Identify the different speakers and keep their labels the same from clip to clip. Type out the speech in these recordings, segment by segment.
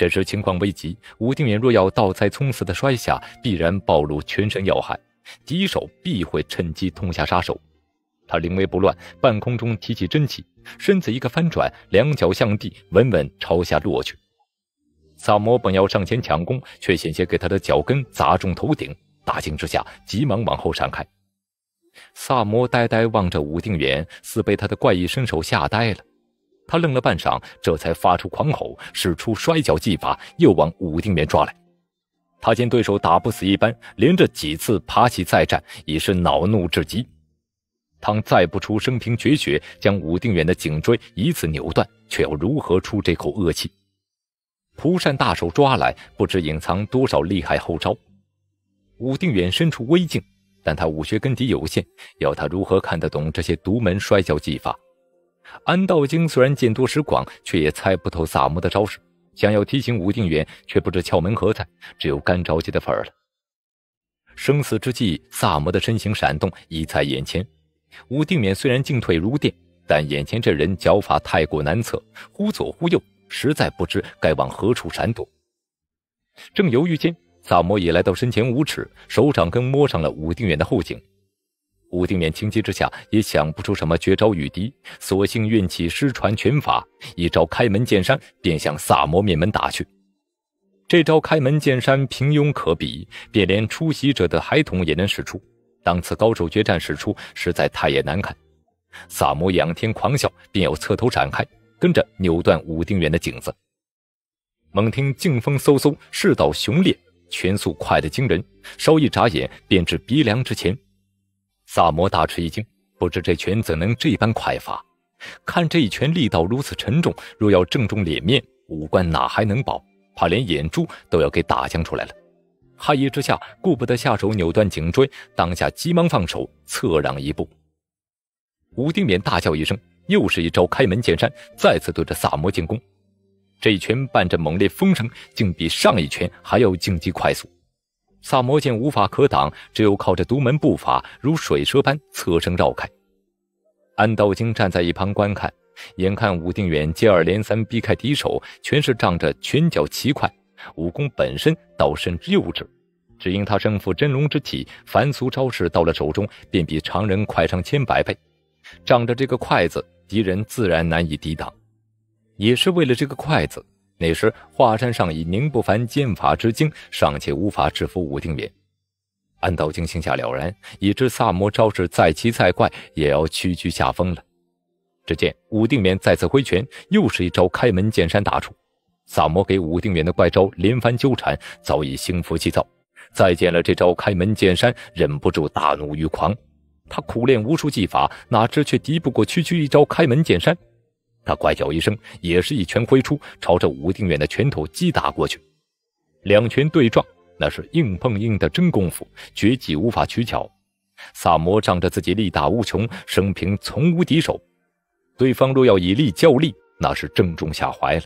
Speaker 1: 这时情况危急，武定远若要倒在葱似的摔下，必然暴露全身要害，敌手必会趁机痛下杀手。他临危不乱，半空中提起真气，身子一个翻转，两脚向地，稳稳朝下落去。萨摩本要上前抢攻，却险些给他的脚跟砸中头顶，大惊之下急忙往后闪开。萨摩呆呆望着武定远，似被他的怪异身手吓呆了。他愣了半晌，这才发出狂吼，使出摔跤技法，又往武定远抓来。他见对手打不死一般，连着几次爬起再战，已是恼怒至极。倘再不出生平绝学，将武定远的颈椎一次扭断，却要如何出这口恶气？蒲扇大手抓来，不知隐藏多少厉害后招。武定远身处危境，但他武学根底有限，要他如何看得懂这些独门摔跤技法？安道经虽然见多识广，却也猜不透萨摩的招式。想要提醒武定远，却不知窍门何在，只有干着急的份儿了。生死之际，萨摩的身形闪动，已在眼前。武定远虽然进退如电，但眼前这人脚法太过难测，忽左忽右，实在不知该往何处闪躲。正犹豫间，萨摩已来到身前五尺，手掌根摸上了武定远的后颈。武定远情急之下也想不出什么绝招御敌，索性运起失传拳法，一招开门见山便向萨摩面门打去。这招开门见山平庸可比，便连出席者的孩童也能使出。当此高手决战使出，实在太也难看。萨摩仰天狂笑，便要侧头闪开，跟着扭断武定远的颈子。猛听劲风嗖嗖，势道雄烈，拳速快得惊人，稍一眨眼便至鼻梁之前。萨摩大吃一惊，不知这拳怎能这般快法？看这一拳力道如此沉重，若要正中脸面，五官哪还能保？怕连眼珠都要给打将出来了。骇意之下，顾不得下手扭断颈椎，当下急忙放手，侧让一步。武丁勉大叫一声，又是一招开门见山，再次对着萨摩进攻。这一拳伴着猛烈风声，竟比上一拳还要竞技快速。萨摩剑无法可挡，只有靠着独门步法，如水蛇般侧身绕开。安道经站在一旁观看，眼看武定远接二连三避开敌手，全是仗着拳脚奇快，武功本身倒甚幼稚，只因他身负真龙之体，凡俗招式到了手中便比常人快上千百倍。仗着这个筷子，敌人自然难以抵挡。也是为了这个筷子，那时华山上以宁不凡剑法之精，尚且无法制服武定远。安道经心下了然，已知萨摩招式再奇再怪，也要屈居下风了。只见武定远再次挥拳，又是一招开门见山打出。萨摩给武定远的怪招连番纠缠，早已心浮气躁，再见了这招开门见山，忍不住大怒欲狂。他苦练无数技法，哪知却敌不过区区一招开门见山。他怪叫一声，也是一拳挥出，朝着武定远的拳头击打过去。两拳对撞，那是硬碰硬的真功夫，绝技无法取巧。萨摩仗着自己力大无穷，生平从无敌手。对方若要以力较力，那是正中下怀了。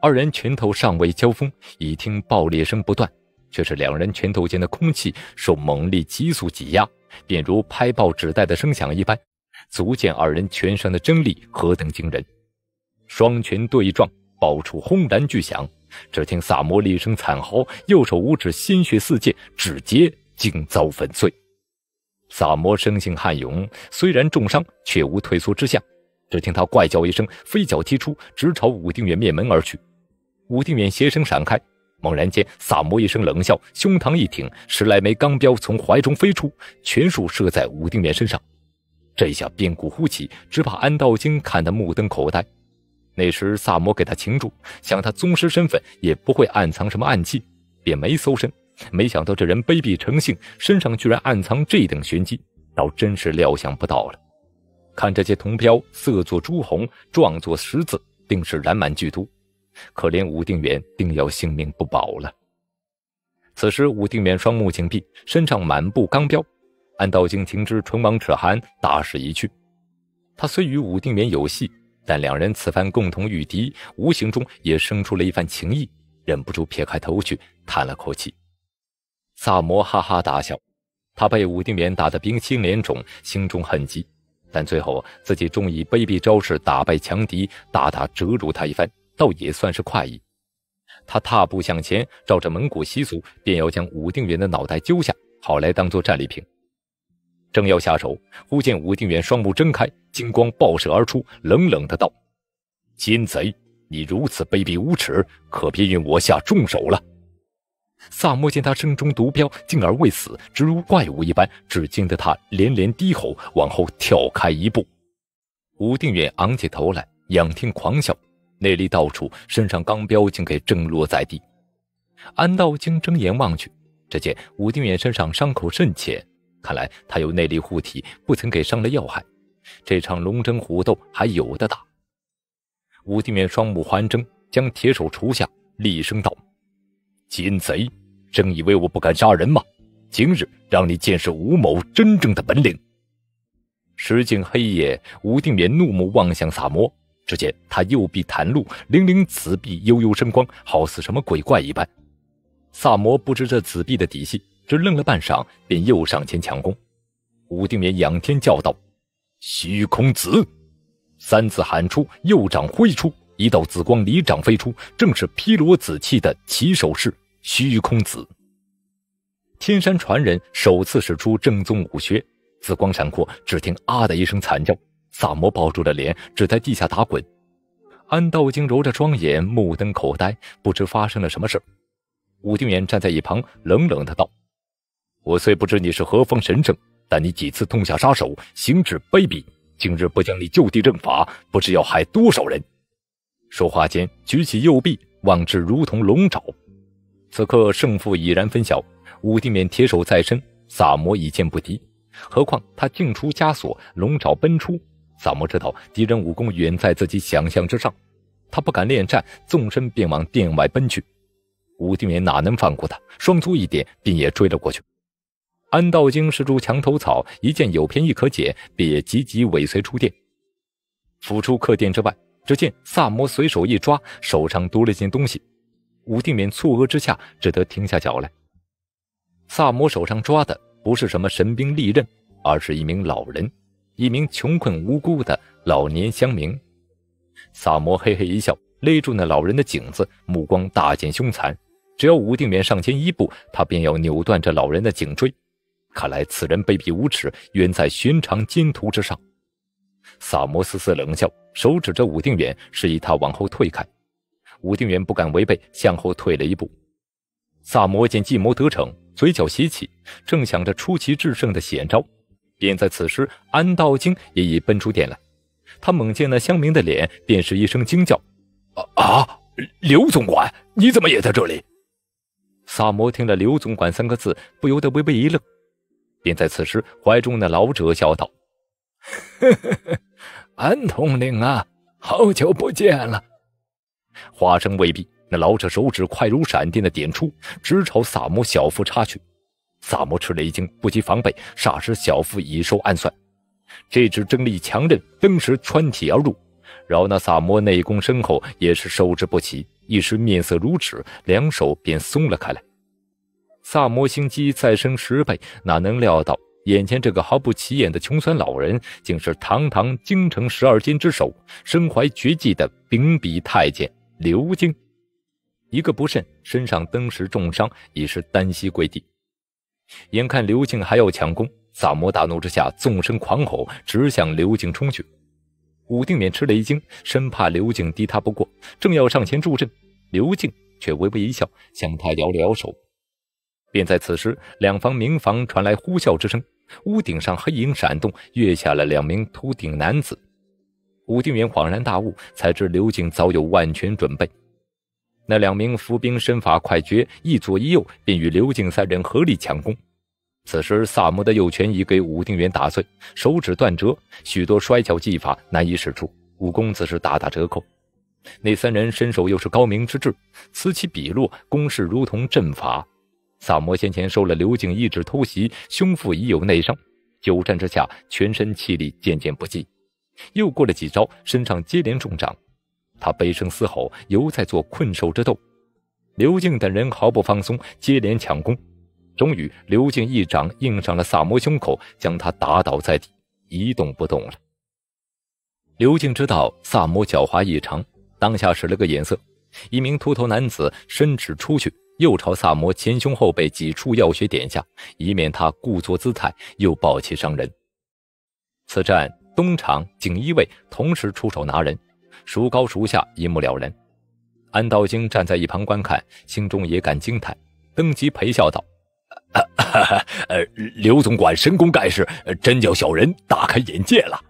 Speaker 1: 二人拳头尚未交锋，已听爆裂声不断，却是两人拳头间的空气受猛力急速挤压，便如拍爆纸袋的声响一般。足见二人拳上的真力何等惊人！双拳对撞，爆出轰然巨响。只听萨摩厉声惨嚎，右手五指鲜血四溅，指节竟遭粉碎。萨摩生性悍勇，虽然重伤，却无退缩之象。只听他怪叫一声，飞脚踢出，直朝武定远面门而去。武定远斜身闪开，猛然间，萨摩一声冷笑，胸膛一挺，十来枚钢镖从怀中飞出，全数射在武定远身上。这一下变故忽起，只怕安道晶看得目瞪口呆。那时萨摩给他擒住，想他宗师身份也不会暗藏什么暗器，便没搜身。没想到这人卑鄙成性，身上居然暗藏这等玄机，倒真是料想不到了。看这些铜镖，色作朱红，状作十字，定是染满剧毒。可怜武定远定要性命不保了。此时武定远双目紧闭，身上满布钢镖。按道经听之，唇亡齿寒，大势已去。他虽与武定远有隙，但两人此番共同御敌，无形中也生出了一番情谊，忍不住撇开头去，叹了口气。萨摩哈哈大笑，他被武定远打得鼻青脸肿，心中很急，但最后自己终以卑鄙招式打败强敌，大大折辱他一番，倒也算是快意。他踏步向前，照着蒙古习俗，便要将武定远的脑袋揪下，好来当做战利品。正要下手，忽见武定远双目睁开，金光爆射而出，冷冷的道：“奸贼，你如此卑鄙无耻，可别怨我下重手了。”萨摩见他身中毒镖，竟而未死，直如怪物一般，只惊得他连连低吼，往后跳开一步。武定远昂起头来，仰天狂笑，内力到处，身上钢镖竟给挣落在地。安道清睁眼望去，只见武定远身上伤口甚浅。看来他有内力护体，不曾给伤了要害。这场龙争虎斗还有的打。吴定勉双目环睁，将铁手除下，厉声道：“奸贼，真以为我不敢杀人吗？今日让你见识吴某真正的本领！”时近黑夜，吴定远怒目望向萨摩，只见他右臂袒露，零零紫臂悠悠生光，好似什么鬼怪一般。萨摩不知这紫臂的底细。只愣了半晌，便又上前抢攻。武定远仰天叫道：“虚空子！”三次喊出，右掌挥出，一道紫光离掌飞出，正是披罗紫气的起手式——虚空子。天山传人首次使出正宗武学，紫光闪过，只听“啊”的一声惨叫，萨摩抱住了脸，只在地下打滚。安道晶揉着双眼，目瞪口呆，不知发生了什么事。武定远站在一旁，冷冷的道。我虽不知你是何方神圣，但你几次痛下杀手，行止卑鄙。今日不将你就地阵法，不知要害多少人。说话间，举起右臂，望之如同龙爪。此刻胜负已然分晓。武定勉铁手在身，萨摩已见不敌，何况他竟出枷锁，龙爪奔出。萨摩知道敌人武功远在自己想象之上，他不敢恋战，纵身便往殿外奔去。武定勉哪能放过他？双足一点，便也追了过去。安道经是株墙头草，一见有偏意可解，便急急尾随出殿。浮出客殿之外，只见萨摩随手一抓，手上多了件东西。武定敏错愕之下，只得停下脚来。萨摩手上抓的不是什么神兵利刃，而是一名老人，一名穷困无辜的老年乡民。萨摩嘿嘿一笑，勒住那老人的颈子，目光大见凶残。只要武定勉上前一步，他便要扭断这老人的颈椎。看来此人卑鄙无耻，远在寻常奸徒之上。萨摩斯斯冷笑，手指着武定远，示意他往后退开。武定远不敢违背，向后退了一步。萨摩见计谋得逞，嘴角斜起，正想着出奇制胜的险招，便在此时，安道经也已奔出殿来。他猛见那乡民的脸，便是一声惊叫：“啊！刘总管，你怎么也在这里？”萨摩听了“刘总管”三个字，不由得微微一愣。便在此时，怀中的老者笑道：“安统领啊，好久不见了。”话声未毕，那老者手指快如闪电的点出，直朝萨摩小腹插去。萨摩吃了一惊，不及防备，霎时小腹已受暗算。这只真力强韧，登时穿体而入，饶那萨摩内功深厚，也是收之不起，一时面色如纸，两手便松了开来。萨摩心机再生十倍，哪能料到眼前这个毫不起眼的穷酸老人，竟是堂堂京城十二金之首、身怀绝技的秉笔太监刘京。一个不慎，身上登时重伤，已是单膝跪地。眼看刘静还要强攻，萨摩大怒之下，纵身狂吼，直向刘静冲去。武定勉吃了一惊，生怕刘静敌他不过，正要上前助阵，刘静却微微一笑，向他摇了摇手。便在此时，两房民房传来呼啸之声，屋顶上黑影闪动，跃下了两名秃顶男子。武定元恍然大悟，才知刘静早有万全准备。那两名伏兵身法快绝，一左一右，便与刘静三人合力抢攻。此时萨摩的右拳已给武定元打碎，手指断折，许多摔跤技法难以使出，武功则是大打折扣。那三人身手又是高明之至，此起彼落，攻势如同阵法。萨摩先前受了刘静一指偷袭，胸腹已有内伤，久战之下，全身气力渐渐不济。又过了几招，身上接连中掌，他悲声嘶吼，犹在做困兽之斗。刘静等人毫不放松，接连抢攻，终于刘静一掌硬上了萨摩胸口，将他打倒在地，一动不动了。刘静知道萨摩狡猾异常，当下使了个眼色，一名秃头男子伸指出去。又朝萨摩前胸后背几处药穴点下，以免他故作姿态又暴气伤人。此战东厂锦衣卫同时出手拿人，孰高孰下一目了然。安道晶站在一旁观看，心中也感惊叹，登即陪笑道：“刘总管神功盖世，真叫小人大开眼界了。”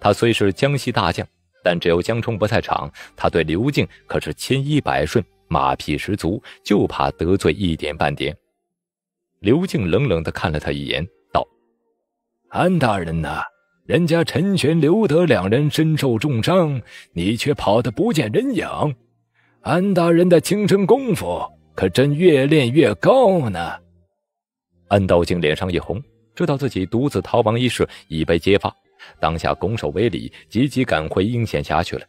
Speaker 1: 他虽是江西大将，但只有江冲不在场，他对刘敬可是千依百顺。马屁十足，就怕得罪一点半点。刘静冷冷地看了他一眼，道：“安大人呐，人家陈玄、刘德两人身受重伤，你却跑得不见人影。安大人的轻身功夫可真越练越高呢。”安道静脸上一红，知道自己独自逃亡一事已被揭发，当下拱手为礼，急急赶回阴险峡去了。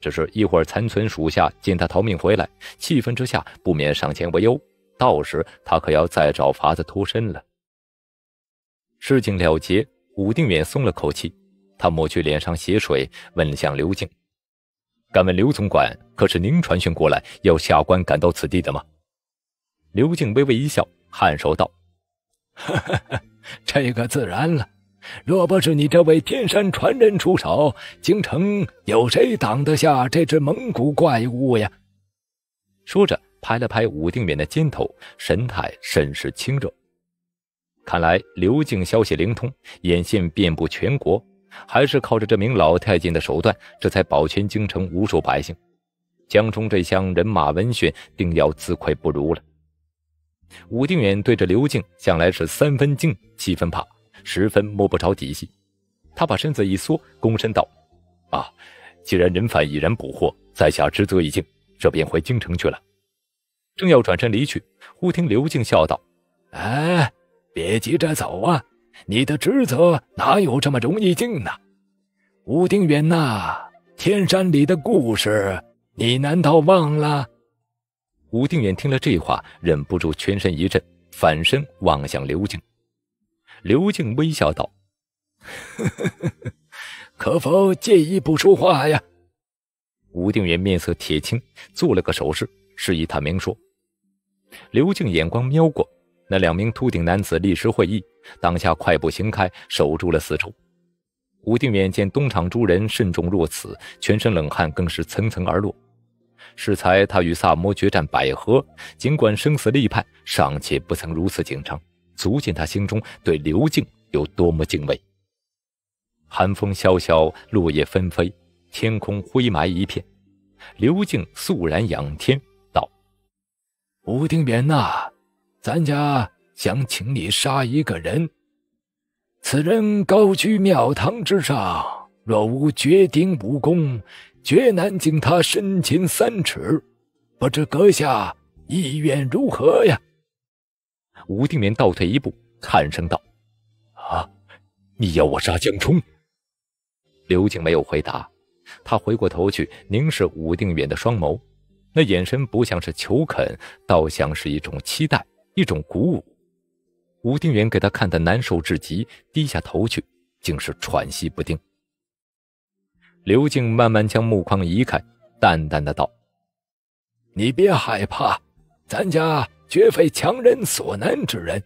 Speaker 1: 只是一会儿，残存属下见他逃命回来，气愤之下不免上前为忧。到时他可要再找法子脱身了。事情了结，武定远松了口气，他抹去脸上血水，问向刘静：“敢问刘总管，可是您传讯过来要下官赶到此地的吗？”刘静微微一笑，颔首道：“这个自然了。”若不是你这位天山传人出手，京城有谁挡得下这只蒙古怪物呀？说着，拍了拍武定远的肩头，神态甚是清热。看来刘静消息灵通，眼线遍布全国，还是靠着这名老太监的手段，这才保全京城无数百姓。江中这厢人马闻讯，定要自愧不如了。武定远对着刘静，向来是三分敬，七分怕。十分摸不着底细，他把身子一缩，躬身道：“啊，既然人犯已然捕获，在下职责已尽，这便回京城去了。”正要转身离去，忽听刘静笑道：“哎，别急着走啊，你的职责哪有这么容易尽呢？”武定远呐，天山里的故事，你难道忘了？武定远听了这话，忍不住全身一震，反身望向刘静。刘静微笑道：“ 可否借一步说话呀？”吴定远面色铁青，做了个手势，示意他明说。刘静眼光瞄过那两名秃顶男子，立时会意，当下快步行开，守住了四周。吴定远见东厂诸人慎重若此，全身冷汗更是层层而落。适才他与萨摩决战百合，尽管生死立判，尚且不曾如此紧张。足见他心中对刘静有多么敬畏。寒风萧萧，落叶纷飞，天空灰霾一片。刘静肃然仰天道：“吴丁冕呐，咱家想请你杀一个人。此人高居庙堂之上，若无绝顶武功，绝难敬他身前三尺。不知阁下意愿如何呀？”武定远倒退一步，颤声道：“啊，你要我杀江冲？”刘静没有回答，他回过头去凝视武定远的双眸，那眼神不像是求肯，倒像是一种期待，一种鼓舞。武定远给他看得难受至极，低下头去，竟是喘息不定。刘静慢慢将目光移开，淡淡的道：“你别害怕。”咱家绝非强人所难之人，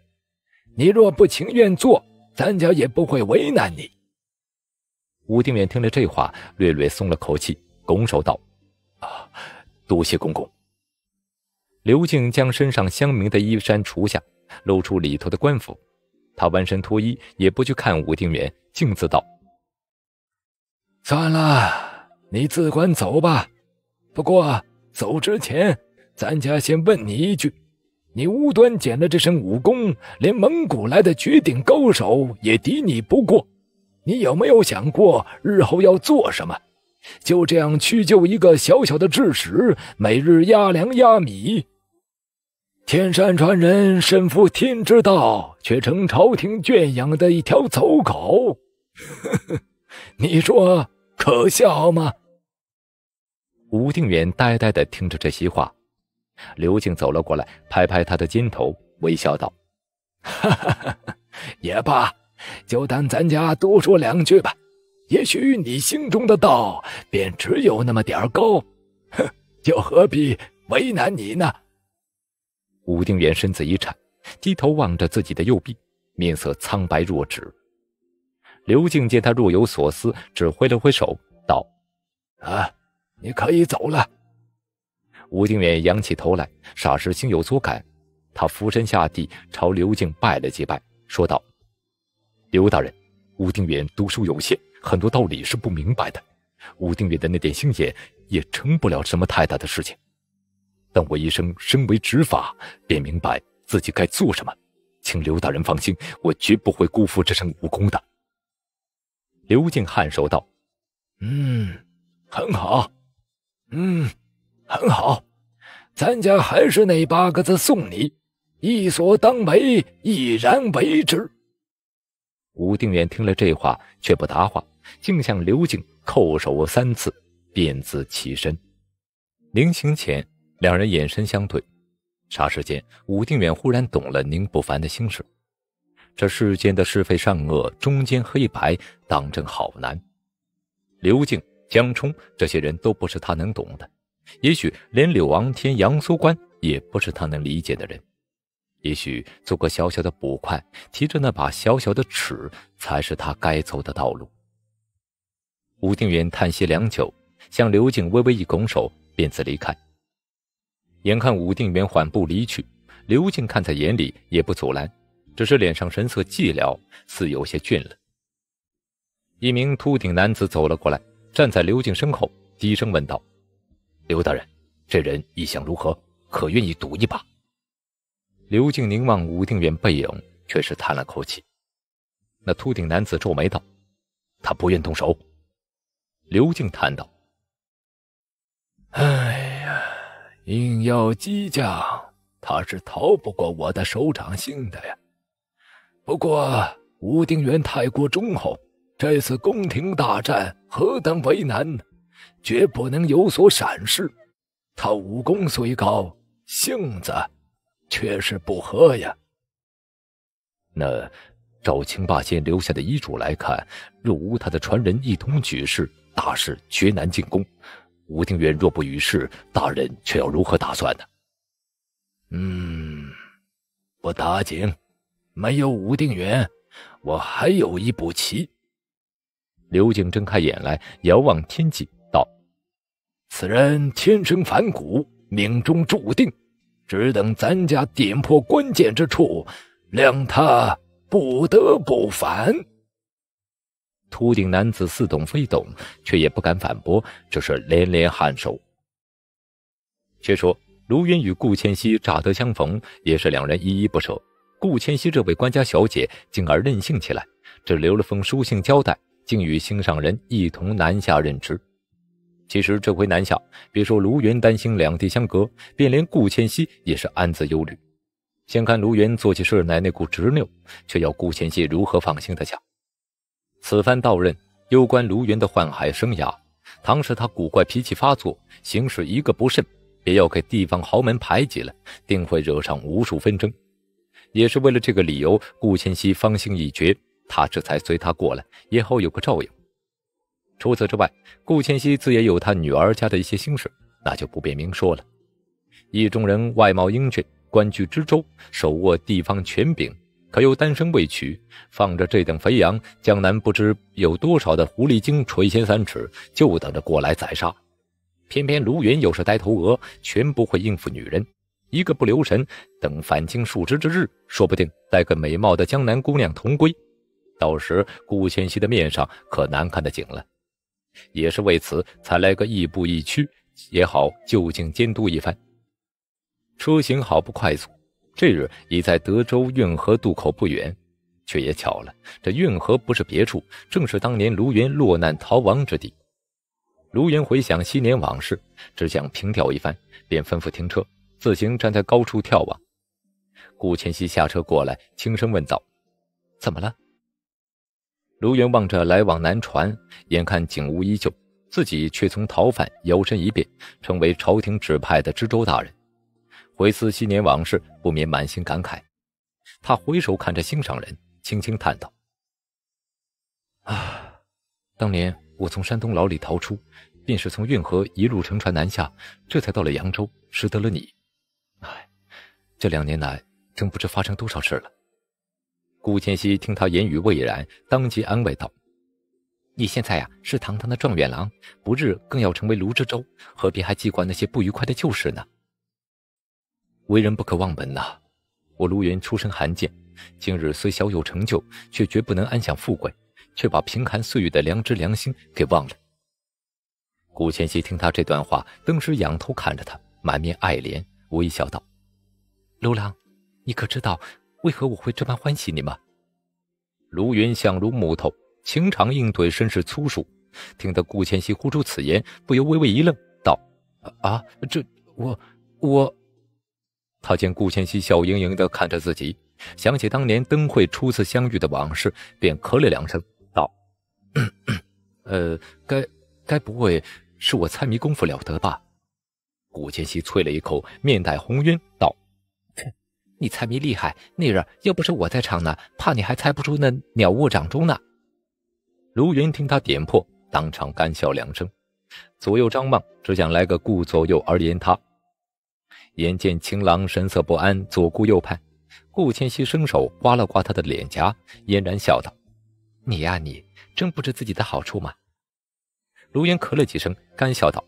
Speaker 1: 你若不情愿做，咱家也不会为难你。武定远听了这话，略略松了口气，拱手道：“啊，多谢公公。”刘静将身上香茗的衣衫除下，露出里头的官服。他弯身脱衣，也不去看武定远，径自道：“算了，你自管走吧。不过走之前。”咱家先问你一句：你无端捡了这身武功，连蒙古来的绝顶高手也敌你不过。你有没有想过日后要做什么？就这样屈就一个小小的智使，每日压粮压米。天山传人身负天之道，却成朝廷圈养的一条走狗。你说可笑吗？吴定远呆呆的听着这些话。刘静走了过来，拍拍他的肩头，微笑道：“哈哈哈，也罢，就当咱家多说两句吧。也许你心中的道便只有那么点儿高，哼，又何必为难你呢？”武定远身子一颤，低头望着自己的右臂，面色苍白若纸。刘静见他若有所思，只挥了挥手，道：“啊，你可以走了。”武定远仰起头来，霎时心有所感。他俯身下地，朝刘敬拜了几拜，说道：“刘大人，武定远读书有限，很多道理是不明白的。武定远的那点心眼也成不了什么太大的事情。但我一生身为执法，便明白自己该做什么。请刘大人放心，我绝不会辜负这身武功的。”刘敬颔首道：“嗯，很好。嗯。”很好，咱家还是那八个字送你：，一所当为，一然为之。武定远听了这话，却不答话，竟向刘静叩首三次，便自起身。临行前，两人眼神相对，霎时间，武定远忽然懂了宁不凡的心事。这世间的是非善恶，中间黑白，当真好难。刘静、江冲这些人都不是他能懂的。也许连柳昂天、杨苏官也不是他能理解的人。也许做个小小的捕快，提着那把小小的尺，才是他该走的道路。武定远叹息良久，向刘静微微一拱手，便自离开。眼看武定远缓步离去，刘静看在眼里，也不阻拦，只是脸上神色寂寥，似有些倦了。一名秃顶男子走了过来，站在刘静身后，低声问道。刘大人，这人意向如何？可愿意赌一把？刘敬凝望武定远背影，却是叹了口气。那秃顶男子皱眉道：“他不愿动手。”刘静叹道：“哎呀，硬要激将，他是逃不过我的手掌心的呀。不过武定远太过忠厚，这次宫廷大战何等为难。”绝不能有所闪失。他武功虽高，性子却是不合呀。那照清霸先留下的遗嘱来看，若无他的传人一同举事，大事绝难进攻。武定远若不与事，大人却要如何打算呢？嗯，不打紧。没有武定远，我还有一步棋。刘景睁开眼来，遥望天际。此人天生反骨，命中注定，只等咱家点破关键之处，谅他不得不反。秃顶男子似懂非懂，却也不敢反驳，只是连连颔首。却说卢渊与顾千汐乍得相逢，也是两人依依不舍。顾千汐这位官家小姐，竟而任性起来，只留了封书信交代，竟与心上人一同南下任职。其实这回南下，别说卢元担心两地相隔，便连顾千汐也是暗自忧虑。先看卢元做起事来那股执拗，却要顾千汐如何放心的下？此番到任，攸关卢元的宦海生涯。倘使他古怪脾气发作，行事一个不慎，别要给地方豪门排挤了，定会惹上无数纷争。也是为了这个理由，顾千汐方兴已决，他这才随他过来，也好有个照应。除此之外，顾千汐自也有她女儿家的一些心事，那就不便明说了。意中人外貌英俊，官居知州，手握地方权柄，可又单身未娶，放着这等肥羊，江南不知有多少的狐狸精垂涎三尺，就等着过来宰杀。偏偏卢云又是呆头鹅，全不会应付女人，一个不留神，等反清述职之日，说不定再个美貌的江南姑娘同归，到时顾千汐的面上可难看得紧了。也是为此才来个亦步亦趋，也好就近监督一番。车行好不快速，这日已在德州运河渡口不远，却也巧了，这运河不是别处，正是当年卢云落难逃亡之地。卢云回想昔年往事，只想凭吊一番，便吩咐停车，自行站在高处眺望。顾千汐下车过来，轻声问道：“怎么了？”卢元望着来往南船，眼看景物依旧，自己却从逃犯摇身一变，成为朝廷指派的知州大人。回思昔年往事，不免满心感慨。他回首看着心上人，轻轻叹道：“啊，当年我从山东牢里逃出，便是从运河一路乘船南下，这才到了扬州，识得了你。唉，这两年来，真不知发生多少事了。”顾千汐听他言语未然，当即安慰道：“你现在呀是堂堂的状元郎，不日更要成为卢知州，何必还记挂那些不愉快的旧事呢？为人不可忘本呐！我卢云出身寒贱，今日虽小有成就，却绝不能安享富贵，却把贫寒岁月的良知良心给忘了。”顾千汐听他这段话，登时仰头看着他，满面爱怜，微笑道：“卢郎，你可知道？”为何我会这般欢喜你吗？卢云像如木头，情长硬对，身世粗疏，听得顾千汐呼出此言，不由微微一愣，道：“啊，这我我。”他见顾千汐笑盈盈的看着自己，想起当年灯会初次相遇的往事，便咳了两声，道：“呃，该该不会是我猜谜功夫了得吧？”顾千汐啐了一口，面带红晕，道。你猜谜厉害，那人要不是我在场呢，怕你还猜不出那鸟握掌中呢。卢云听他点破，当场干笑两声，左右张望，只想来个顾左右而言他。眼见情郎神色不安，左顾右盼，顾千熙伸手刮了刮他的脸颊，嫣然笑道：“你呀，你真不知自己的好处吗？”卢云咳了几声，干笑道：“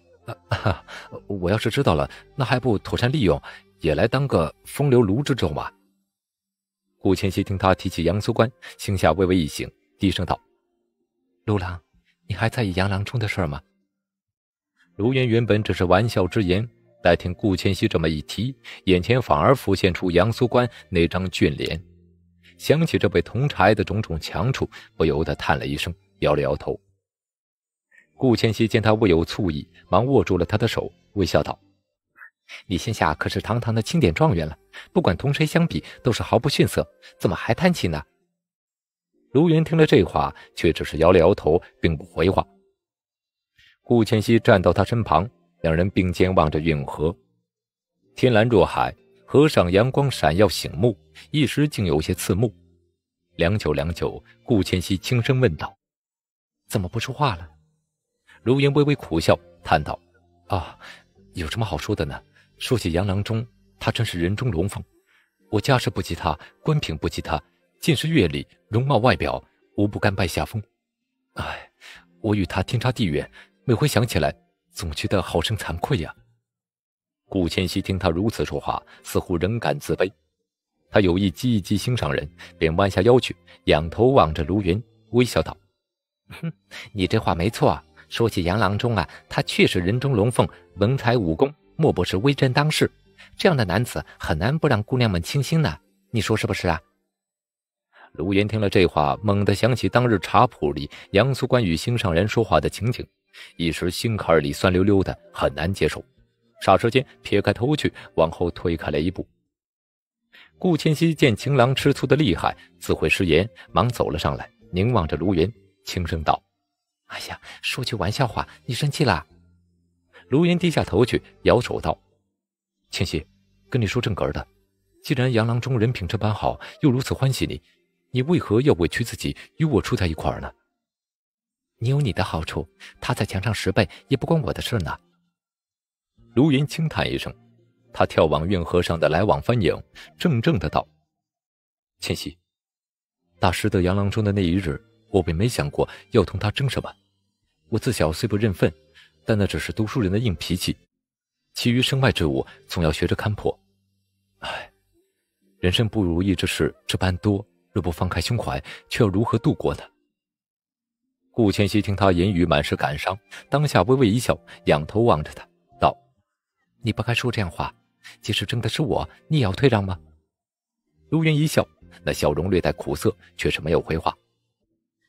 Speaker 1: 我要是知道了，那还不妥善利用。”也来当个风流卢之州吧。顾千汐听他提起杨苏官，心下微微一醒，低声道：“卢郎，你还在意杨郎中的事儿吗？”卢渊原本只是玩笑之言，待听顾千汐这么一提，眼前反而浮现出杨苏官那张俊脸，想起这位同柴的种种强处，不由得叹了一声，摇了摇头。顾千汐见他未有醋意，忙握住了他的手，微笑道。你现下可是堂堂的清点状元了，不管同谁相比，都是毫不逊色。怎么还叹气呢？卢云听了这话，却只是摇了摇头，并不回话。顾千汐站到他身旁，两人并肩望着运河，天蓝若海，河上阳光闪耀醒目，一时竟有些刺目。良久良久，顾千汐轻声问道：“怎么不说话了？”卢云微微苦笑，叹道：“啊，有什么好说的呢？”说起杨郎中，他真是人中龙凤。我家世不及他，官品不及他，见识阅历、容貌外表，无不甘拜下风。唉，我与他天差地远，每回想起来，总觉得好生惭愧呀。顾千汐听他如此说话，似乎仍感自卑。他有意激一激心上人，便弯下腰去，仰头望着卢云，微笑道：“哼，你这话没错。说起杨郎中啊，他确实人中龙凤，文才武功。”莫不是威震当世，这样的男子很难不让姑娘们倾心呢？你说是不是啊？卢岩听了这话，猛地想起当日茶铺里杨素官与心上人说话的情景，一时心坎里酸溜溜的，很难接受。霎时间撇开头去，往后退开了一步。顾千汐见情郎吃醋的厉害，自会失言，忙走了上来，凝望着卢云，轻声道：“哎呀，说句玩笑话，你生气啦？”卢云低下头去，摇手道：“千玺，跟你说正格的，既然杨郎中人品这般好，又如此欢喜你，你为何要委屈自己与我住在一块儿呢？你有你的好处，他在墙上十倍也不关我的事呢。”卢云轻叹一声，他眺望运河上的来往帆影，怔怔的道：“千玺，大师得杨郎中的那一日，我便没想过要同他争什么。我自小虽不认份，但那只是读书人的硬脾气，其余身外之物总要学着看破。唉，人生不如意之事这般多，若不放开胸怀，却要如何度过呢？顾千玺听他言语满是感伤，当下微微一笑，仰头望着他道：“你不该说这样话，即使真的是我，你也要退让吗？”卢云一笑，那笑容略带苦涩，却是没有回话。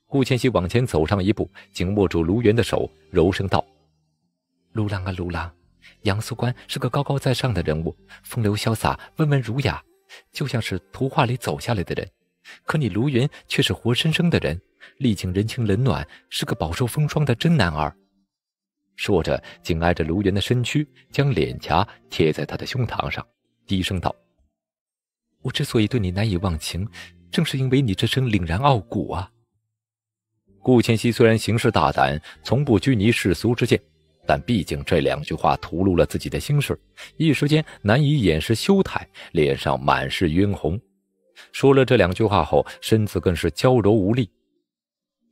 Speaker 1: 顾千玺往前走上一步，紧握住卢云的手，柔声道。卢郎啊，卢郎，杨素官是个高高在上的人物，风流潇洒，温文儒雅，就像是图画里走下来的人。可你卢云却是活生生的人，历尽人情冷暖，是个饱受风霜的真男儿。说着，紧挨着卢云的身躯，将脸颊贴在他的胸膛上，低声道：“我之所以对你难以忘情，正是因为你这身凛然傲骨啊。”顾千汐虽然行事大胆，从不拘泥世俗之见。但毕竟这两句话吐露了自己的心事，一时间难以掩饰羞态，脸上满是晕红。说了这两句话后，身子更是娇柔无力。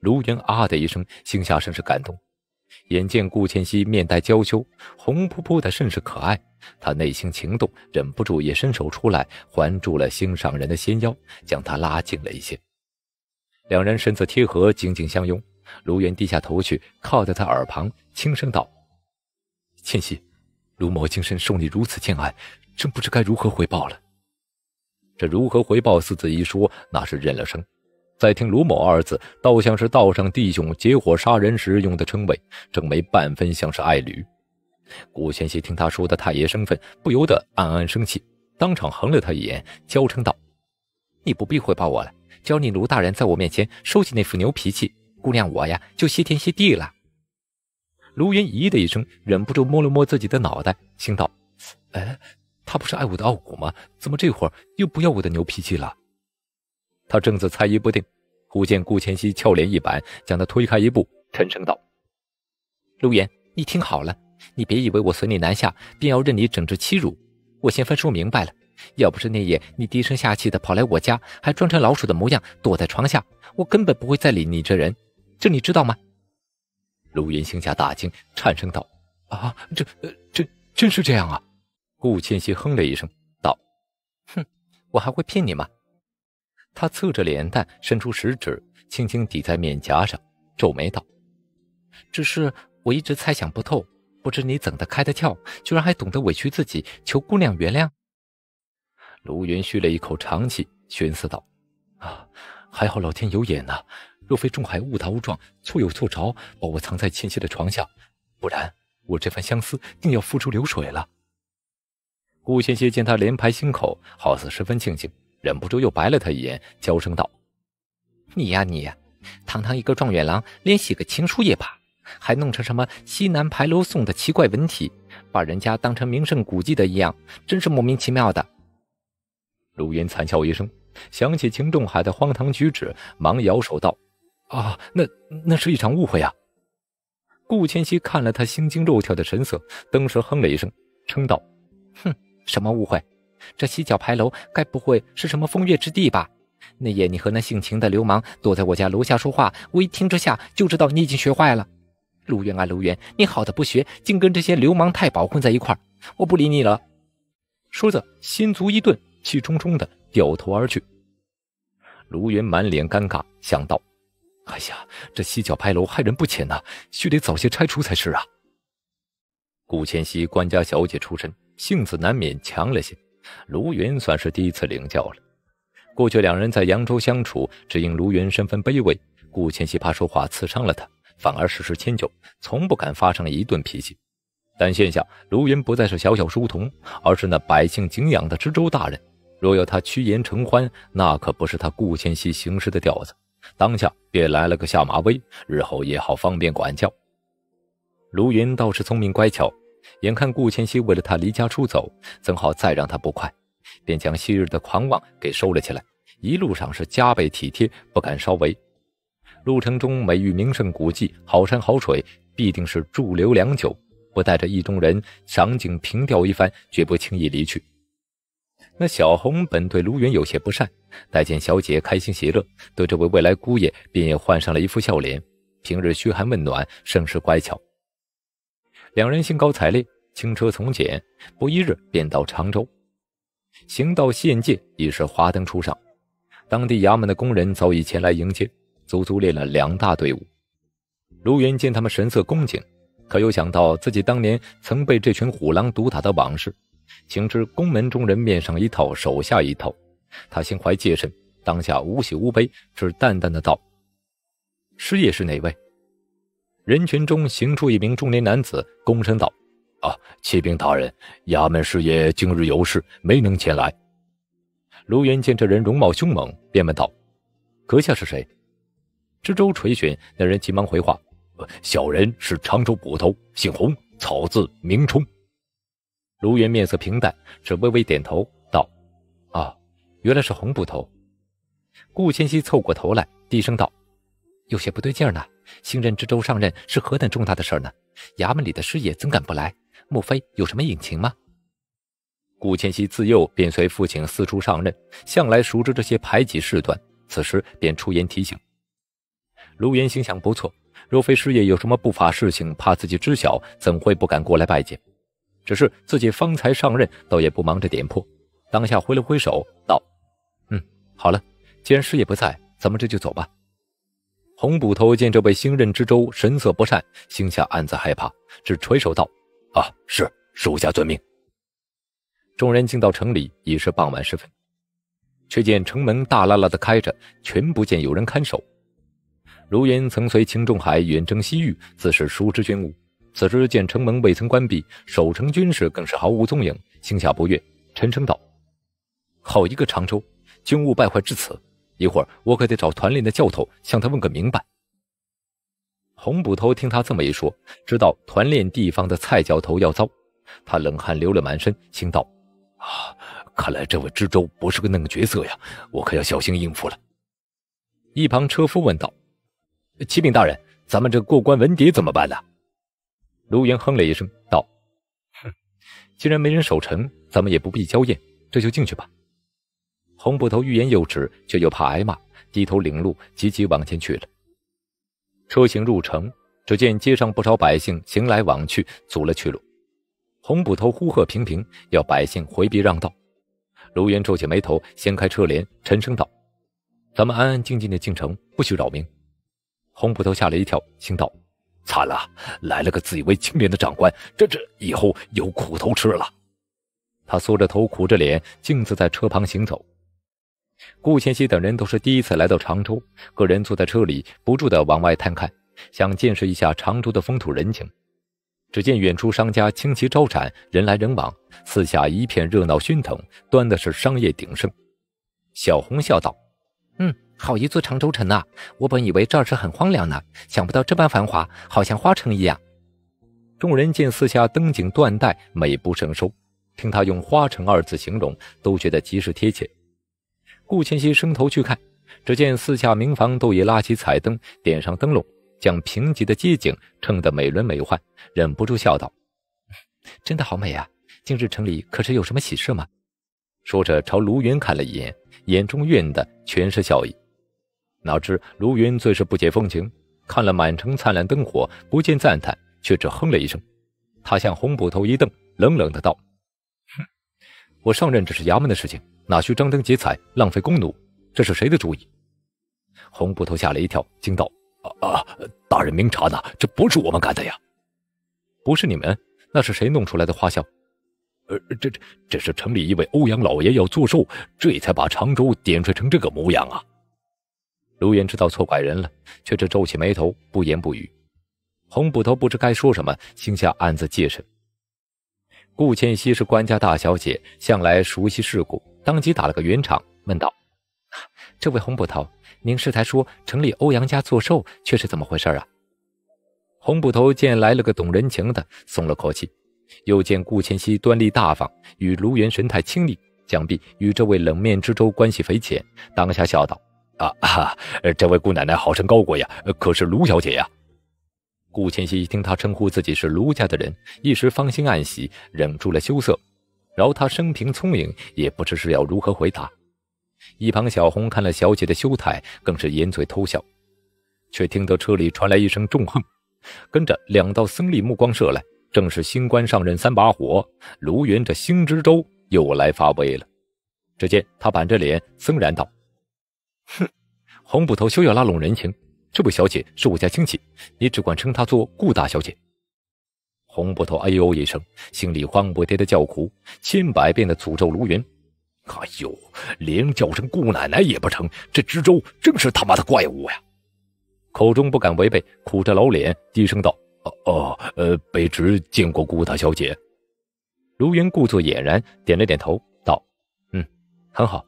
Speaker 1: 卢云啊的一声，心下甚是感动。眼见顾千汐面带娇羞，红扑扑的甚是可爱，他内心情动，忍不住也伸手出来环住了心上人的纤腰，将她拉近了一些。两人身子贴合，紧紧相拥。卢云低下头去，靠在她耳旁，轻声道。千玺，卢某今生受你如此敬爱，真不知该如何回报了。这如何回报四字一说，那是认了声。再听卢某二字，倒像是道上弟兄结伙杀人时用的称谓，正没半分像是爱侣。顾千玺听他说的太爷身份，不由得暗暗生气，当场横了他一眼，娇嗔道：“你不必回报我了，只要你卢大人在我面前收起那副牛脾气，姑娘我呀就谢天谢地了。”卢岩咦的一声，忍不住摸了摸自己的脑袋，心道：“哎，他不是爱我的傲骨吗？怎么这会儿又不要我的牛脾气了？”他正自猜疑不定，忽见顾千汐俏脸一板，将他推开一步，沉声道：“卢岩，你听好了，你别以为我随你南下便要任你整治欺辱。我先分说明白了，要不是那夜你低声下气的跑来我家，还装成老鼠的模样躲在床下，我根本不会再理你这人。这你知道吗？”卢云心下大惊，颤声道：“啊，这……这真，是这样啊！”顾千汐哼了一声，道：“哼，我还会骗你吗？”他侧着脸蛋，伸出食指，轻轻抵在面颊上，皱眉道：“只是我一直猜想不透，不知你怎的开得窍，居然还懂得委屈自己，求姑娘原谅。”卢云吁了一口长气，寻思道：“啊，还好老天有眼啊！”若非仲海误打误撞，错有错着，把我藏在倩倩的床下，不然我这番相思定要付诸流水了。顾倩倩见他连拍心口，好似十分庆幸，忍不住又白了他一眼，娇声道：“你呀你呀，堂堂一个状元郎，连写个情书也怕，还弄成什么西南牌楼颂的奇怪文体，把人家当成名胜古迹的一样，真是莫名其妙的。”如云惨笑一声，想起秦仲海的荒唐举止，忙摇手道。啊，那那是一场误会啊！顾千熙看了他心惊肉跳的神色，登时哼了一声，称道：“哼，什么误会？这西角牌楼该不会是什么风月之地吧？那夜你和那姓秦的流氓躲在我家楼下说话，我一听之下就知道你已经学坏了。卢源啊，卢源，你好的不学，竟跟这些流氓太保混在一块儿，我不理你了。”说着，心足一顿，气冲冲的掉头而去。卢源满脸尴尬，想到。哎呀，这西角牌楼害人不浅呐，须得早些拆除才是啊。顾千熙官家小姐出身，性子难免强了些。卢云算是第一次领教了。过去两人在扬州相处，只因卢云身份卑微，顾千熙怕说话刺伤了他，反而事事迁就，从不敢发上一顿脾气。但现下卢云不再是小小书童，而是那百姓敬仰的知州大人。若要他屈颜承欢，那可不是他顾千熙行事的调子。当下便来了个下马威，日后也好方便管教。卢云倒是聪明乖巧，眼看顾千汐为了他离家出走，怎好再让他不快？便将昔日的狂妄给收了起来。一路上是加倍体贴，不敢稍违。路程中每遇名胜古迹、好山好水，必定是驻留良久，不带着意中人赏景凭吊一番，绝不轻易离去。那小红本对卢元有些不善，待见小姐开心喜乐，对这位未来姑爷便也换上了一副笑脸。平日嘘寒问暖，甚是乖巧。两人兴高采烈，轻车从简，不一日便到常州。行到县界，已是华灯初上，当地衙门的工人早已前来迎接，足足列了两大队伍。卢元见他们神色恭敬，可又想到自己当年曾被这群虎狼毒打的往事。情知宫门中人面上一套，手下一套。他心怀戒慎，当下无喜无悲，只淡淡的道：“师爷是哪位？”人群中行出一名中年男子，躬身道：“啊，启禀大人，衙门师爷今日有事，没能前来。”卢元见这人容貌凶猛，便问道：“阁下是谁？”知州垂询，那人急忙回话：“小人是常州捕头，姓洪，草字明冲。”卢元面色平淡，只微微点头道：“啊，原来是洪捕头。”顾千熙凑过头来，低声道：“有些不对劲呢。新任知州上任是何等重大的事儿呢？衙门里的师爷怎敢不来？莫非有什么隐情吗？”顾千熙自幼便随父亲四处上任，向来熟知这些排挤事端，此时便出言提醒。卢元心想不错，若非师爷有什么不法事情，怕自己知晓，怎会不敢过来拜见？只是自己方才上任，倒也不忙着点破。当下挥了挥手，道：“嗯，好了，既然师爷不在，咱们这就走吧。”红捕头见这位新任知州神色不善，心下暗自害怕，只垂手道：“啊，是属下遵命。”众人进到城里，已是傍晚时分，却见城门大拉拉的开着，全不见有人看守。如云曾随秦仲海远征西域，自是熟知军务。此时见城门未曾关闭，守城军士更是毫无踪影，心下不悦，沉声道：“好一个常州，军务败坏至此，一会儿我可得找团练的教头，向他问个明白。”洪捕头听他这么一说，知道团练地方的蔡教头要遭，他冷汗流了满身，心道：“啊，看来这位知州不是个那个角色呀，我可要小心应付了。”一旁车夫问道：“启禀大人，咱们这过关文牒怎么办呢？”卢岩哼了一声，道：“哼，既然没人守城，咱们也不必交验，这就进去吧。”洪捕头欲言又止，却又怕挨骂，低头领路，急急往前去了。车行入城，只见街上不少百姓行来往去，阻了去路。洪捕头呼喝平平，要百姓回避让道。卢岩皱起眉头，掀开车帘，沉声道：“咱们安安静静的进城，不许扰民。”洪捕头吓了一跳，心道。惨了，来了个自以为清廉的长官，这这以后有苦头吃了。他缩着头，苦着脸，径自在车旁行走。顾千熙等人都是第一次来到常州，个人坐在车里，不住地往外探看，想见识一下常州的风土人情。只见远处商家青旗招展，人来人往，四下一片热闹熏腾，端的是商业鼎盛。小红笑道：“嗯。”好一座常州城呐！我本以为这儿是很荒凉的，想不到这般繁华，好像花城一样。众人见四下灯景缎带，美不胜收，听他用“花城”二字形容，都觉得极是贴切。顾千汐伸头去看，只见四下民房都已拉起彩灯，点上灯笼，将贫瘠的街景衬得美轮美奂，忍不住笑道：“真的好美啊！今日城里可是有什么喜事吗？”说着朝卢云看了一眼，眼中蕴的全是笑意。哪知卢云最是不解风情，看了满城灿烂灯火，不禁赞叹，却只哼了一声。他向洪捕头一瞪，冷冷的道：“哼，我上任只是衙门的事情，哪需张灯结彩，浪费公奴？这是谁的主意？”洪捕头吓了一跳，惊道：“啊啊，大人明察呢，这不是我们干的呀！不是你们？那是谁弄出来的花销？”呃，这这，这是城里一位欧阳老爷要作寿，这才把常州点缀成这个模样啊。”卢元知道错怪人了，却只皱起眉头，不言不语。洪捕头不知该说什么，心下暗自戒慎。顾千熙是官家大小姐，向来熟悉世故，当即打了个圆场，问道：“这位洪捕头，您是才说城里欧阳家做寿，却是怎么回事啊？”洪捕头见来了个懂人情的，松了口气，又见顾千熙端丽大方，与卢元神态亲昵，想必与这位冷面之州关系匪浅，当下笑道。啊哈！这位姑奶奶好生高贵呀，可是卢小姐呀。顾千汐一听她称呼自己是卢家的人，一时芳心暗喜，忍住了羞涩。饶他生平聪颖，也不知是要如何回答。一旁小红看了小姐的羞态，更是掩嘴偷笑。却听得车里传来一声重哼，跟着两道森厉目光射来，正是新官上任三把火，卢云这星之舟又来发威了。只见他板着脸，森然道。哼，洪捕头休要拉拢人情，这位小姐是我家亲戚，你只管称她做顾大小姐。洪捕头哎呦一声，心里慌不迭的叫苦，千百遍的诅咒卢云。哎呦，连叫声顾奶奶也不成，这知州真是他妈的怪物呀！口中不敢违背，苦着老脸低声道：“哦哦，呃，卑职见过顾大小姐。”卢云故作俨然，点了点头，道：“嗯，很好。”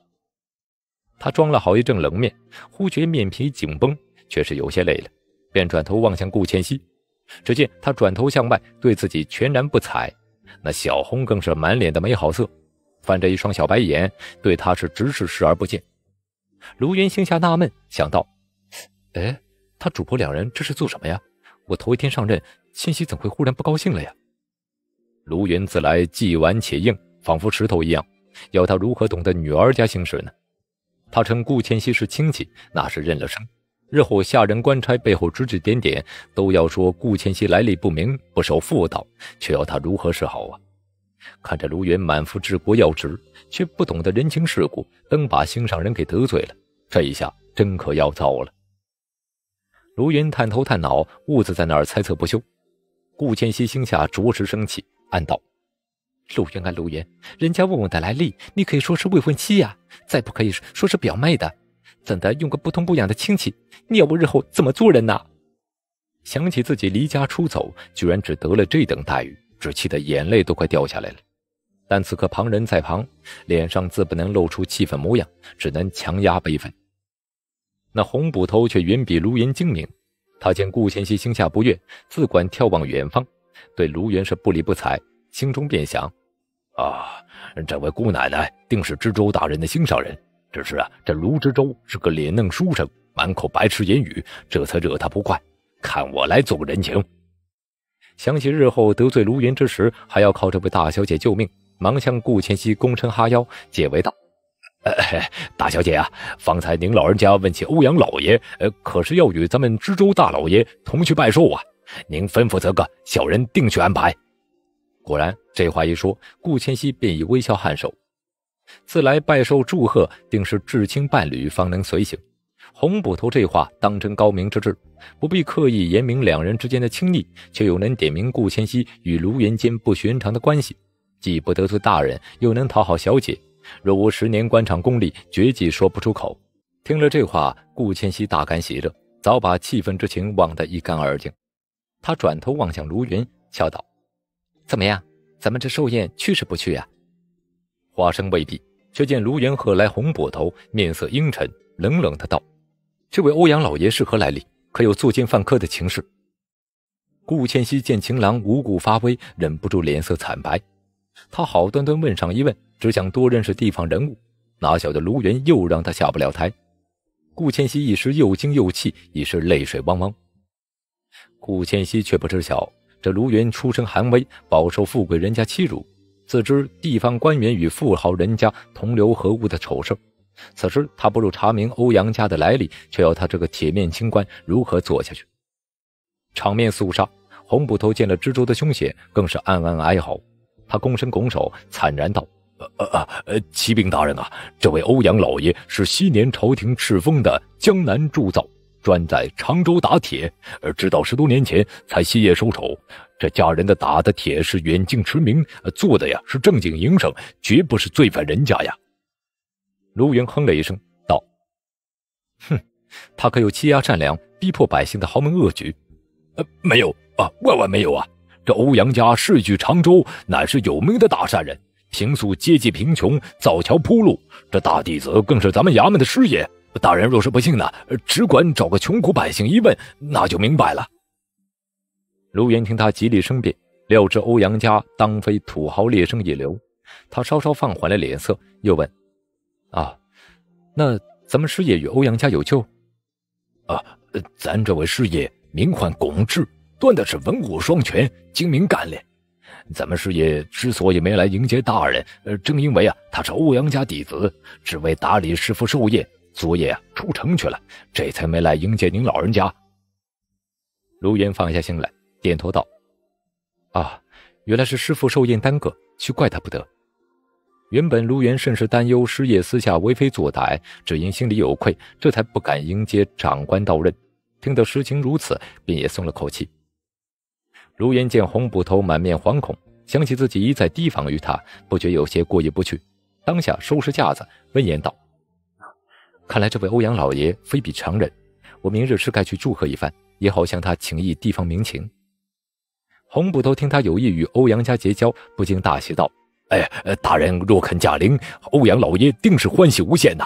Speaker 1: 他装了好一阵冷面，忽觉面皮紧绷，却是有些累了，便转头望向顾千汐。只见他转头向外，对自己全然不睬。那小红更是满脸的美好色，翻着一双小白眼，对他是直视视而不见。卢云心下纳闷，想到：“哎，他主仆两人这是做什么呀？我头一天上任，千汐怎会忽然不高兴了呀？”卢云自来既顽且硬，仿佛石头一样，要他如何懂得女儿家行事呢？他称顾千熙是亲戚，那是认了生。日后下人官差背后指指点点，都要说顾千熙来历不明，不守妇道，却要他如何是好啊？看着卢云满腹治国要职，却不懂得人情世故，登把心上人给得罪了，这一下真可要糟了。卢云探头探脑，兀自在那儿猜测不休。顾千熙心下着实生气，暗道。陆云啊，卢言，人家问我的来历，你可以说是未婚妻呀，再不可以说是表妹的，怎的用个不痛不痒的亲戚？你要我日后怎么做人呐？想起自己离家出走，居然只得了这等待遇，只气得眼泪都快掉下来了。但此刻旁人在旁，脸上自不能露出气愤模样，只能强压悲愤。那洪捕头却远比卢云精明，他见顾千喜心下不悦，自管眺望远方，对卢云是不理不睬。心中便想，啊，这位姑奶奶定是知州大人的心上人。只是啊，这卢知州是个脸嫩书生，满口白痴言语，这才惹他不快。看我来做个人情。想起日后得罪卢云之时，还要靠这位大小姐救命，忙向顾千夕躬身哈腰，解围道：“ 大小姐啊，方才您老人家问起欧阳老爷，呃，可是要与咱们知州大老爷同去拜寿啊？您吩咐则个，小人定去安排。”果然，这话一说，顾千熙便已微笑颔首。自来拜寿祝贺，定是至亲伴侣方能随行。洪捕头这话当真高明之至，不必刻意言明两人之间的亲密，却又能点明顾千熙与卢云间不寻常的关系，既不得罪大人，又能讨好小姐。若无十年官场功力，绝技说不出口。听了这话，顾千熙大感喜乐，早把气愤之情忘得一干二净。他转头望向卢云，笑道。怎么样？咱们这寿宴去是不去呀？话声未毕，却见卢元鹤来红捕头面色阴沉，冷冷的道：“这位欧阳老爷是何来历？可有作奸犯科的情事？”顾千熙见情郎无故发威，忍不住脸色惨白。他好端端问上一问，只想多认识地方人物，哪晓得卢元又让他下不了台。顾千熙一时又惊又气，已是泪水汪汪。顾千熙却不知晓。这卢云出身寒微，饱受富贵人家欺辱，自知地方官员与富豪人家同流合污的丑事。此时他不如查明欧阳家的来历，却要他这个铁面清官如何做下去？场面肃杀，洪捕头见了蜘蛛的凶险，更是暗暗哀嚎。他躬身拱手，惨然道：“呃呃呃，启禀大人啊，这位欧阳老爷是昔年朝廷敕封的江南铸造。”专在常州打铁，而直到十多年前才歇业收手。这家人的打的铁是远近驰名，做的呀是正经营生，绝不是罪犯人家呀。卢云哼了一声，道：“哼，他可有欺压善良、逼迫百姓的豪门恶举？呃，没有啊，万万没有啊！这欧阳家世居常州，乃是有名的大善人，平素接济贫穷、造桥铺路。这大弟子更是咱们衙门的师爷。”大人若是不信呢，只管找个穷苦百姓一问，那就明白了。卢延听他极力申辩，料知欧阳家当非土豪劣绅一流，他稍稍放缓了脸色，又问：“啊，那咱们师爷与欧阳家有旧？”“啊，咱这位师爷名唤龚志，断的是文武双全，精明干练。咱们师爷之所以没来迎接大人，呃，正因为啊，他是欧阳家弟子，只为打理师傅授业。”昨夜啊，出城去了，这才没来迎接您老人家。卢岩放下心来，点头道：“啊，原来是师傅寿宴耽搁，去怪他不得。原本卢岩甚是担忧师爷私下为非作歹，只因心里有愧，这才不敢迎接长官到任。听到实情如此，便也松了口气。”卢岩见洪捕头满面惶恐，想起自己一再提防于他，不觉有些过意不去，当下收拾架子，温言道。看来这位欧阳老爷非比常人，我明日是该去祝贺一番，也好向他请益地方民情。洪捕头听他有意与欧阳家结交，不禁大喜道：“哎，大人若肯驾临，欧阳老爷定是欢喜无限呐。”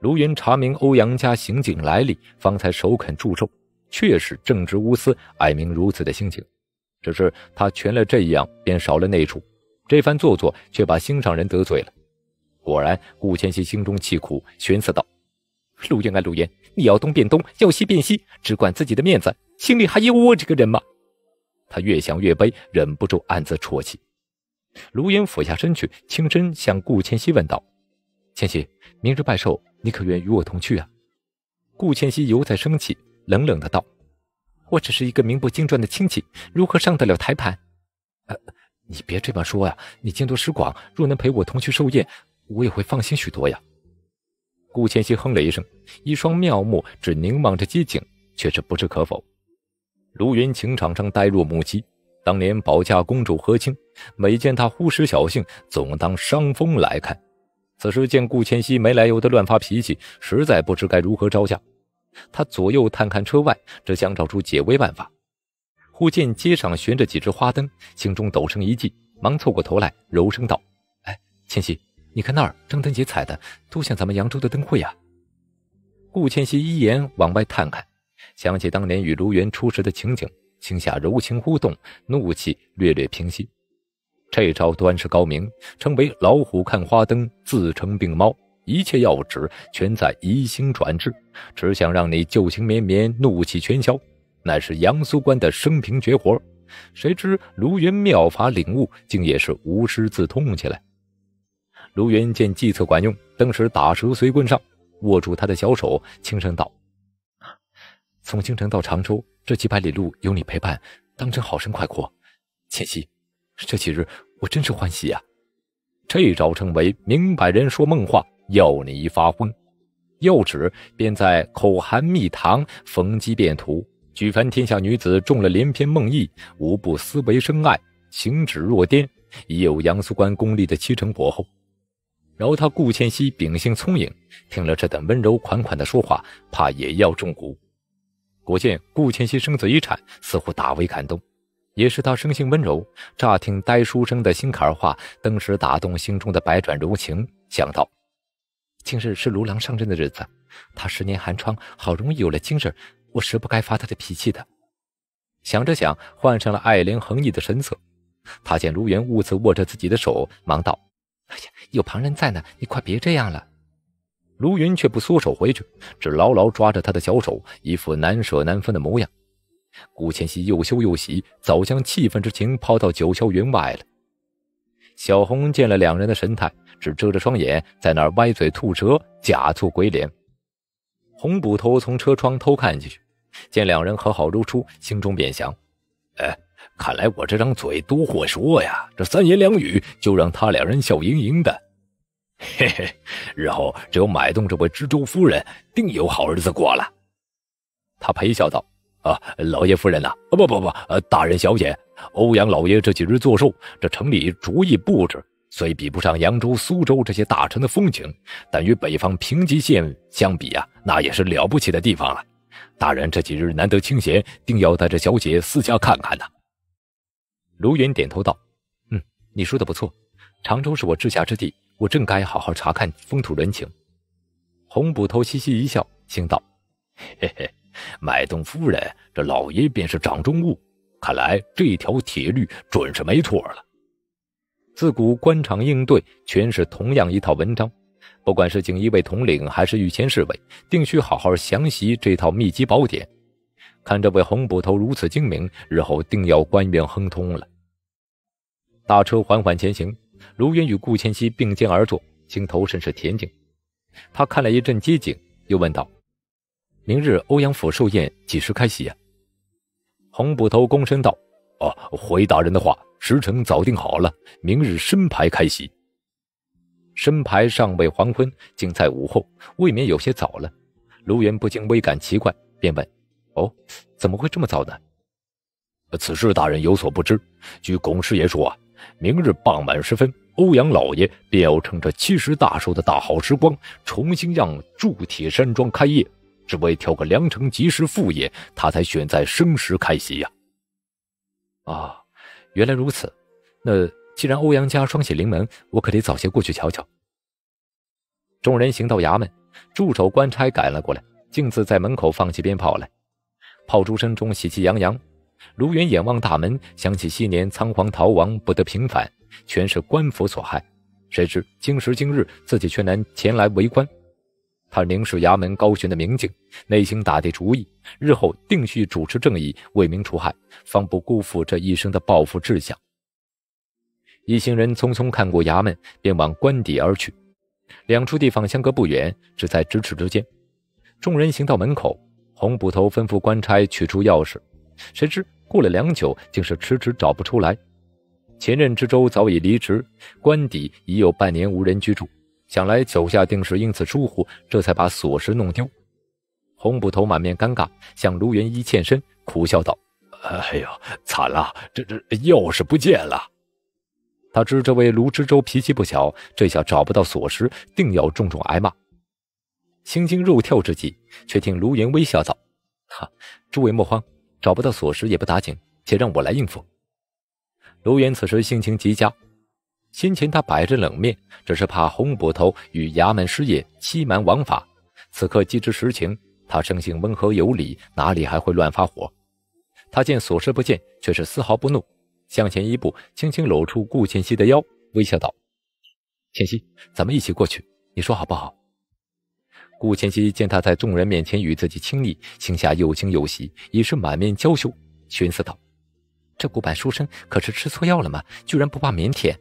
Speaker 1: 卢云查明欧阳家刑警来历，方才首肯祝寿，确实正直无私、爱民如此的心情。只是他全了这样，便少了那处，这番做作却把心上人得罪了。果然，顾千汐心中气苦，寻思道：“陆烟啊，陆烟，你要东便东，要西便西，只管自己的面子，心里还有我这个人吗？”他越想越悲，忍不住暗自啜泣。卢烟俯下身去，轻声向顾千汐问道：“千玺，明日拜寿，你可愿与我同去啊？”顾千汐犹在生气，冷冷的道：“我只是一个名不经传的亲戚，如何上得了台盘？”“呃，你别这么说呀，你见多识广，若能陪我同去寿宴。”我也会放心许多呀。顾千汐哼了一声，一双妙目只凝望着街景，却是不置可否。卢云情场上呆若木鸡，当年保驾公主和亲，每见他忽失小性，总当伤风来看。此时见顾千汐没来由的乱发脾气，实在不知该如何招架。他左右探看车外，只想找出解危办法。忽见街上悬着几只花灯，心中陡生一计，忙凑过头来，柔声道：“哎，千玺。你看那儿张灯结彩的，多像咱们扬州的灯会啊！顾千汐一眼往外探看，想起当年与卢元初时的情景，心下柔情忽动，怒气略略平息。这招端是高明，称为“老虎看花灯，自成病猫”，一切要旨全在移心转志，只想让你旧情绵绵，怒气全消，乃是杨苏官的生平绝活。谁知卢元妙法领悟，竟也是无师自通起来。卢云见计策管用，登时打蛇随棍上，握住他的小手，轻声道：“从京城到常州，这几百里路有你陪伴，当真好生快活。千汐，这几日我真是欢喜啊。”这招称为“明摆人说梦话，要你一发昏”。又指便在口含蜜糖，逢机便图。举凡天下女子中了连篇梦意，无不思维生爱，行止若癫，已有杨素官功力的七成薄厚。饶他顾千熙秉性聪颖，听了这等温柔款款的说话，怕也要中蛊。果见顾千熙身子一颤，似乎大为感动。也是他生性温柔，乍听呆书生的心坎儿话，登时打动心中的百转柔情，想到：今日是卢郎上阵的日子，他十年寒窗，好容易有了精神，我实不该发他的脾气的。想着想，换上了爱怜横溢的神色。他见卢元兀自握着自己的手，忙道。哎呀，有旁人在呢，你快别这样了。卢云却不缩手回去，只牢牢抓着他的小手，一副难舍难分的模样。顾千玺又羞又喜，早将气愤之情抛到九霄云外了。小红见了两人的神态，只遮着双眼，在那儿歪嘴吐舌，假做鬼脸。红捕头从车窗偷看进去，见两人和好如初，心中便想：哎。看来我这张嘴多会说呀！这三言两语就让他两人笑盈盈的。嘿嘿，日后只有买动这位知州夫人，定有好日子过了。他陪笑道：“啊，老爷夫人呐，啊不不不，呃，大人小姐，欧阳老爷这几日做寿，这城里逐意布置，虽比不上扬州、苏州这些大城的风情，但与北方平吉县相比啊，那也是了不起的地方了。大人这几日难得清闲，定要带着小姐私家看看呢。”卢云点头道：“嗯，你说的不错。常州是我治辖之地，我正该好好查看风土人情。”洪捕头嘻嘻一笑，行道：“嘿嘿，买动夫人，这老爷便是掌中物。看来这条铁律准是没错了。自古官场应对全是同样一套文章，不管是锦衣卫统领还是御前侍卫，定需好好详习这套秘籍宝典。”看这位洪捕头如此精明，日后定要官运亨通了。大车缓缓前行，卢元与顾千熙并肩而坐，心头甚是恬静。他看了一阵街景，又问道：“明日欧阳府寿宴几时开席呀？”洪捕头躬身道：“哦，回大人的话，时辰早定好了，明日申牌开席。申牌尚未黄昏，竟在午后，未免有些早了。”卢元不禁微感奇怪，便问。哦，怎么会这么早呢？此事大人有所不知，据巩师爷说啊，明日傍晚时分，欧阳老爷便要趁着七十大寿的大好时光，重新让铸铁山庄开业，只为挑个良辰吉时复业，他才选在生时开席呀。啊，原来如此，那既然欧阳家双喜临门，我可得早些过去瞧瞧。众人行到衙门，驻守官差赶了过来，径自在门口放起鞭炮来。炮竹声中，喜气洋洋。卢元眼望大门，想起昔年仓皇逃亡，不得平反，全是官府所害。谁知今时今日，自己却能前来为官。他凝视衙门高悬的明镜，内心打定主意，日后定续主持正义，为民除害，方不辜负这一生的抱负志向。一行人匆匆看过衙门，便往官邸而去。两处地方相隔不远，只在咫尺之间。众人行到门口。洪捕头吩咐官差取出钥匙，谁知过了良久，竟是迟迟找不出来。前任知州早已离职，官邸已有半年无人居住，想来手下定是因此疏忽，这才把锁匙弄丢。洪捕头满面尴尬，向卢元一欠身，苦笑道：“哎呀，惨了，这这钥匙不见了。”他知这位卢知州脾气不小，这下找不到锁匙，定要重重挨骂。心惊肉跳之际，却听卢元微笑道：“哈，诸位莫慌，找不到锁匙也不打紧，且让我来应付。”卢元此时心情极佳，先前他摆着冷面，只是怕洪捕头与衙门失爷欺瞒王法。此刻既知实情，他生性温和有礼，哪里还会乱发火？他见锁匙不见，却是丝毫不怒，向前一步，轻轻搂住顾千兮的腰，微笑道：“千兮，咱们一起过去，你说好不好？”顾千汐见他在众人面前与自己亲昵，心下又惊又喜，已是满面娇羞，寻思道：“这古板书生可是吃错药了吗？居然不怕腼腆。”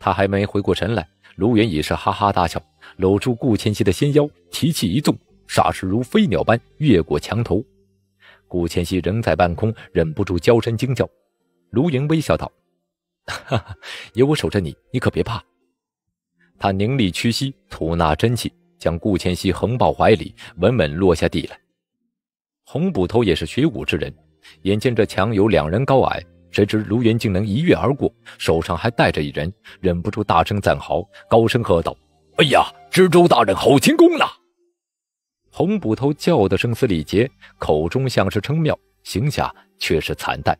Speaker 1: 他还没回过神来，卢云已是哈哈大笑，搂住顾千汐的纤腰，提气一纵，霎时如飞鸟般越过墙头。顾千汐仍在半空，忍不住娇声惊叫。卢云微笑道：“哈哈，有我守着你，你可别怕。”他凝力屈膝，吐纳真气。将顾千熙横抱怀里，稳稳落下地来。洪捕头也是学武之人，眼见这墙有两人高矮，谁知卢元竟能一跃而过，手上还带着一人，忍不住大声赞好，高声喝道：“哎呀，知州大人好轻功呐！”洪捕头叫得声嘶力竭，口中像是称妙，形下却是惨淡。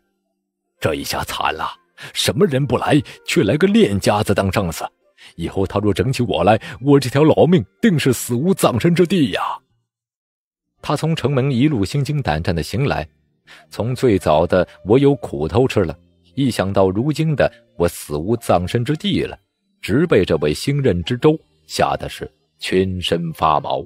Speaker 1: 这一下惨了，什么人不来，却来个练家子当上司。以后他若整起我来，我这条老命定是死无葬身之地呀！他从城门一路心惊胆战的行来，从最早的我有苦头吃了，一想到如今的我死无葬身之地了，直被这位新任知州吓得是全身发毛。